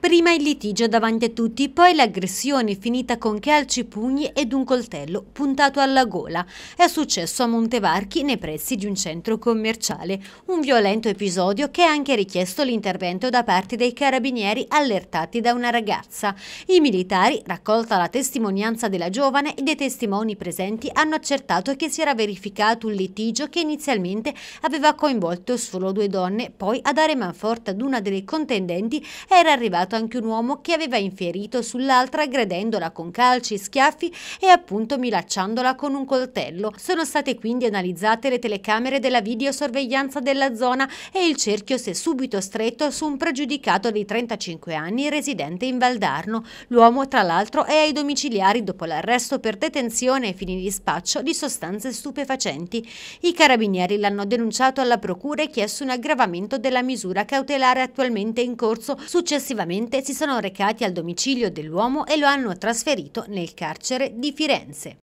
Prima il litigio davanti a tutti, poi l'aggressione finita con calci, pugni ed un coltello puntato alla gola. È successo a Montevarchi nei pressi di un centro commerciale. Un violento episodio che ha anche richiesto l'intervento da parte dei carabinieri allertati da una ragazza. I militari, raccolta la testimonianza della giovane e dei testimoni presenti, hanno accertato che si era verificato un litigio che inizialmente aveva coinvolto solo due donne, poi a dare manforte ad una delle contendenti era arrivato arrestato anche un uomo che aveva inferito sull'altra aggredendola con calci, schiaffi e appunto minacciandola con un coltello. Sono state quindi analizzate le telecamere della videosorveglianza della zona e il cerchio si è subito stretto su un pregiudicato di 35 anni residente in Valdarno. L'uomo tra l'altro è ai domiciliari dopo l'arresto per detenzione e fini di spaccio di sostanze stupefacenti. I carabinieri l'hanno denunciato alla procura e chiesto un aggravamento della misura cautelare attualmente in corso successivamente successivamente si sono recati al domicilio dell'uomo e lo hanno trasferito nel carcere di Firenze.